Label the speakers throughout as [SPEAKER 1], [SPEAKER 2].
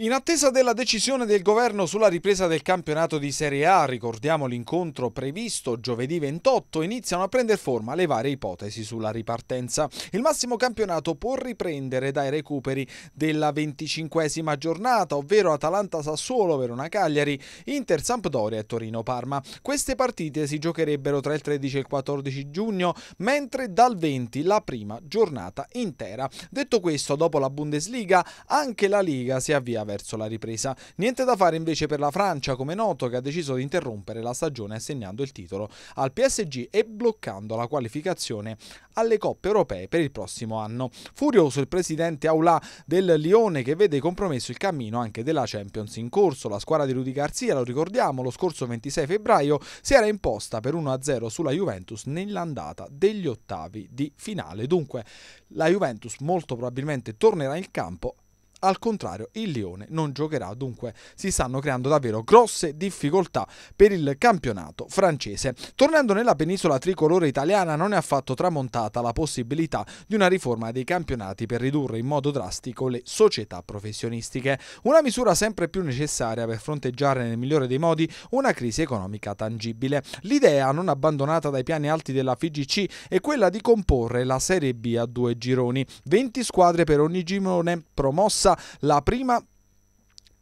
[SPEAKER 1] In attesa della decisione del governo sulla ripresa del campionato di Serie A, ricordiamo l'incontro previsto giovedì 28, iniziano a prendere forma le varie ipotesi sulla ripartenza. Il massimo campionato può riprendere dai recuperi della 25esima giornata, ovvero Atalanta-Sassuolo, Verona-Cagliari, Inter-Sampdoria e Torino-Parma. Queste partite si giocherebbero tra il 13 e il 14 giugno, mentre dal 20 la prima giornata intera. Detto questo, dopo la Bundesliga, anche la Liga si avvia verso la ripresa. Niente da fare invece per la Francia, come noto, che ha deciso di interrompere la stagione assegnando il titolo al PSG e bloccando la qualificazione alle coppe europee per il prossimo anno. Furioso il presidente Aulà del Lione che vede compromesso il cammino anche della Champions in corso. La squadra di Rudy Garcia, lo ricordiamo, lo scorso 26 febbraio si era imposta per 1-0 sulla Juventus nell'andata degli ottavi di finale. Dunque la Juventus molto probabilmente tornerà in campo al contrario, il Lione non giocherà, dunque si stanno creando davvero grosse difficoltà per il campionato francese. Tornando nella penisola tricolore italiana, non è affatto tramontata la possibilità di una riforma dei campionati per ridurre in modo drastico le società professionistiche, una misura sempre più necessaria per fronteggiare nel migliore dei modi una crisi economica tangibile. L'idea non abbandonata dai piani alti della FIGC è quella di comporre la Serie B a due gironi, 20 squadre per ogni girone promossa la prima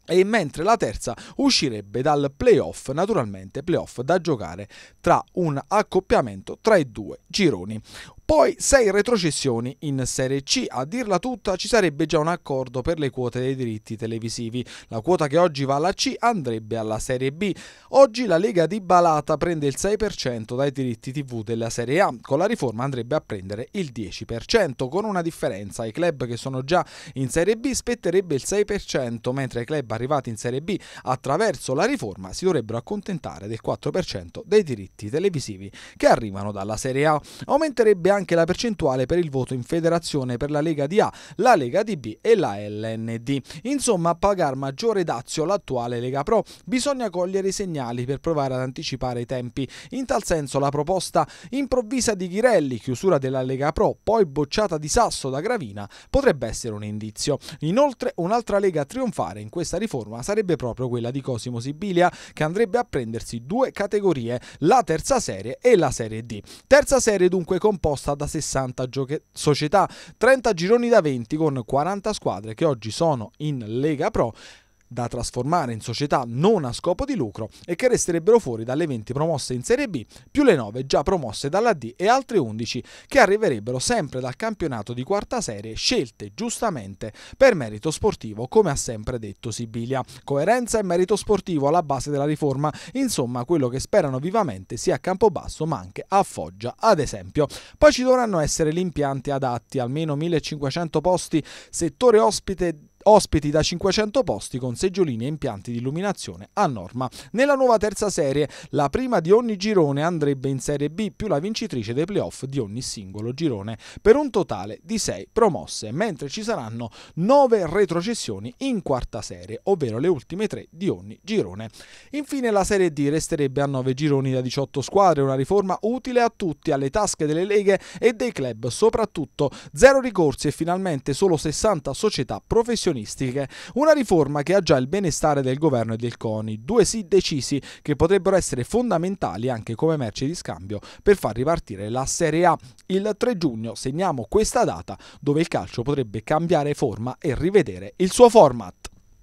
[SPEAKER 1] e mentre la terza uscirebbe dal playoff, naturalmente playoff da giocare tra un accoppiamento tra i due gironi. Poi 6 retrocessioni in Serie C. A dirla tutta ci sarebbe già un accordo per le quote dei diritti televisivi. La quota che oggi va alla C andrebbe alla Serie B. Oggi la Lega di Balata prende il 6% dai diritti TV della Serie A. Con la riforma andrebbe a prendere il 10%, con una differenza. Ai club che sono già in Serie B spetterebbe il 6%, mentre ai club arrivati in Serie B attraverso la riforma si dovrebbero accontentare del 4% dei diritti televisivi che arrivano dalla Serie A. Aumenterebbe anche la percentuale per il voto in federazione per la Lega di A, la Lega di B e la LND. Insomma, a pagare maggiore dazio l'attuale Lega Pro bisogna cogliere i segnali per provare ad anticipare i tempi. In tal senso la proposta improvvisa di Ghirelli, chiusura della Lega Pro, poi bocciata di sasso da Gravina, potrebbe essere un indizio. Inoltre un'altra Lega a trionfare in questa riforma sarebbe proprio quella di Cosimo Sibilia, che andrebbe a prendersi due categorie, la terza serie e la serie D. Terza serie dunque composta composta da 60 società, 30 gironi da 20 con 40 squadre che oggi sono in Lega Pro da trasformare in società non a scopo di lucro e che resterebbero fuori dalle 20 promosse in Serie B, più le 9 già promosse dalla D e altre 11 che arriverebbero sempre dal campionato di quarta serie scelte giustamente per merito sportivo, come ha sempre detto Sibilia. Coerenza e merito sportivo alla base della riforma, insomma quello che sperano vivamente sia a Campobasso ma anche a Foggia ad esempio. Poi ci dovranno essere gli impianti adatti, almeno 1500 posti, settore ospite ospiti da 500 posti con seggiolini e impianti di illuminazione a norma. Nella nuova terza serie, la prima di ogni girone andrebbe in Serie B più la vincitrice dei playoff di ogni singolo girone, per un totale di 6 promosse, mentre ci saranno 9 retrocessioni in quarta serie, ovvero le ultime 3 di ogni girone. Infine la Serie D resterebbe a 9 gironi da 18 squadre, una riforma utile a tutti, alle tasche delle leghe e dei club, soprattutto zero ricorsi e finalmente solo 60 società professionali pensionistiche, una riforma che ha già il benestare del governo e del CONI, due sì decisi che potrebbero essere fondamentali anche come merce di scambio per far ripartire la Serie A. Il 3 giugno segniamo questa data dove il calcio potrebbe cambiare forma e rivedere il suo format.